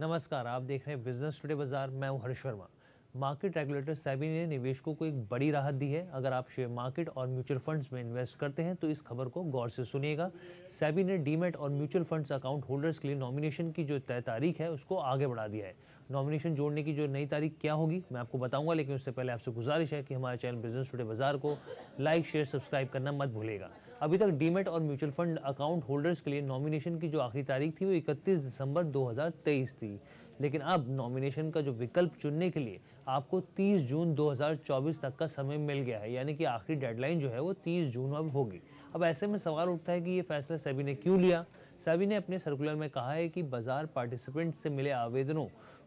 नमस्कार आप देख रहे हैं बिजनेस टुडे बाजार मैं हूं हर्ष वर्मा मार्केट रेगुलेटर सेबी ने निवेशकों को एक बड़ी राहत दी है अगर आप शेयर मार्केट और म्यूचुअल फंड्स में इन्वेस्ट करते हैं तो इस खबर को गौर से सुनिएगा सेबी ने डीमेट और म्यूचुअल फंड्स अकाउंट होल्डर्स के लिए नॉमिनेशन की जो तय तारीख है उसको आगे बढ़ा दिया है नॉमिनेशन जोड़ने की जो नई तारीख क्या होगी मैं आपको बताऊंगा लेकिन उससे पहले आपसे गुजारिश है कि हमारे चैनल बिजनेस टुडे बाजार को लाइक शेयर सब्सक्राइब करना मत भूलेगा अभी तक डीमेट और म्यूचुअल फंड अकाउंट होल्डर्स के लिए नॉमिनेशन की जो आखिरी तारीख थी वो 31 दिसंबर 2023 थी लेकिन अब नॉमिनेशन का जो विकल्प चुनने के लिए आपको 30 जून 2024 तक का समय मिल गया है यानी कि आखिरी डेडलाइन जो है वो 30 जून अब होगी अब ऐसे में सवाल उठता है कि ये फैसला सेबी ने क्यों लिया सेबी ने अपने सर्कुलर में कहा है कि बाजार पार्टिसिपेंट से मिले आवेदनों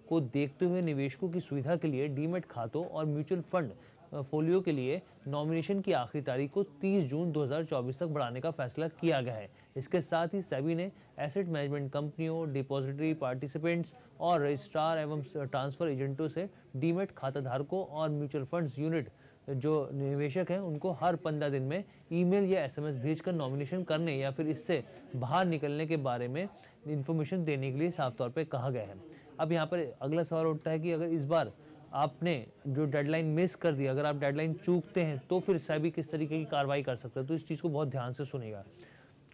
को देखते हुए निवेशकों की सुविधा के लिए डीमेट खातों और म्यूचुअल फंड पोलियो के लिए नॉमिनेशन की आखिरी तारीख को 30 जून 2024 तक बढ़ाने का फैसला किया गया है इसके साथ ही सेबी ने एसेट मैनेजमेंट कंपनियों डिपॉजिटरी पार्टिसिपेंट्स और रजिस्ट्रार एवं ट्रांसफर एजेंटों से डीमेट खाता धारकों और म्यूचुअल फंड्स यूनिट जो निवेशक हैं उनको हर पंद्रह दिन में ईमेल या एसएमएस भेजकर नॉमिनेशन करने या फिर इससे बाहर निकलने के बारे में इन्फॉर्मेशन देने के लिए साफ तौर पर कहा गया है अब यहाँ पर अगला सवाल उठता है कि अगर इस बार आपने जो डेडलाइन मिस कर दी अगर आप डेडलाइन चूकते हैं तो फिर सैबी किस तरीके की कार्रवाई कर सकते हैं तो इस चीज़ को बहुत ध्यान से सुनेगा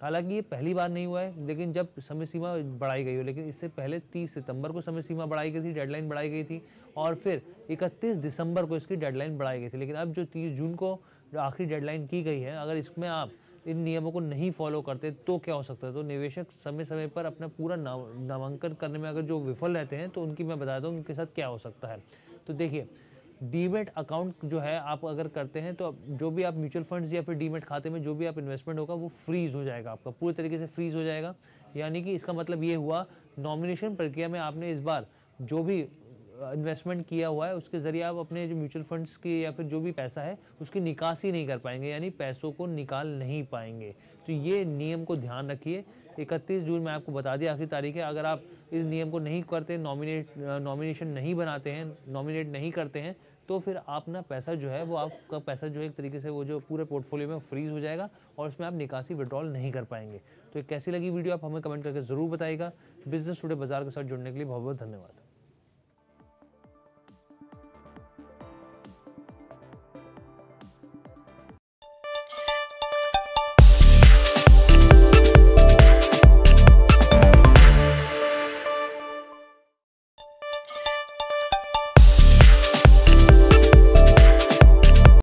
हालांकि ये पहली बार नहीं हुआ है लेकिन जब समय सीमा बढ़ाई गई हो लेकिन इससे पहले 30 सितंबर को समय सीमा बढ़ाई गई थी डेडलाइन बढ़ाई गई थी और फिर 31 दिसंबर को इसकी डेडलाइन बढ़ाई गई थी लेकिन अब जो 30 जून को जो आखिरी डेडलाइन की गई है अगर इसमें आप इन नियमों को नहीं फॉलो करते तो क्या हो सकता है तो निवेशक समय समय पर अपना पूरा नामांकन करने में अगर जो विफल रहते हैं तो उनकी मैं बता दूँ उनके साथ क्या हो सकता है तो देखिए डीमेट अकाउंट जो है आप अगर करते हैं तो जो भी आप म्यूचुअल फंड्स या फिर डीमेट खाते में जो भी आप इन्वेस्टमेंट होगा वो फ्रीज हो जाएगा आपका पूरे तरीके से फ्रीज हो जाएगा यानी कि इसका मतलब ये हुआ नॉमिनेशन प्रक्रिया में आपने इस बार जो भी इन्वेस्टमेंट किया हुआ है उसके ज़रिए आप अपने जो म्यूचुअल फंड्स की या फिर जो भी पैसा है उसकी निकासी नहीं कर पाएंगे यानी पैसों को निकाल नहीं पाएंगे तो ये नियम को ध्यान रखिए इकतीस जून में आपको बता दिया आखिरी तारीख है अगर आप इस नियम को नहीं करते नॉमिनेट नॉमिनेशन नहीं बनाते हैं नॉमिनेट नहीं करते हैं तो फिर आप ना पैसा जो है वो आपका पैसा जो है एक तरीके से वो जो पूरे पोर्टफोलियो में फ्रीज हो जाएगा और उसमें आप निकासी विड्रॉल नहीं कर पाएंगे तो कैसी लगी वीडियो आप हमें कमेंट करके ज़रूर बताएगा बिजनेस टूडे बाजार के साथ जुड़ने के लिए बहुत बहुत धन्यवाद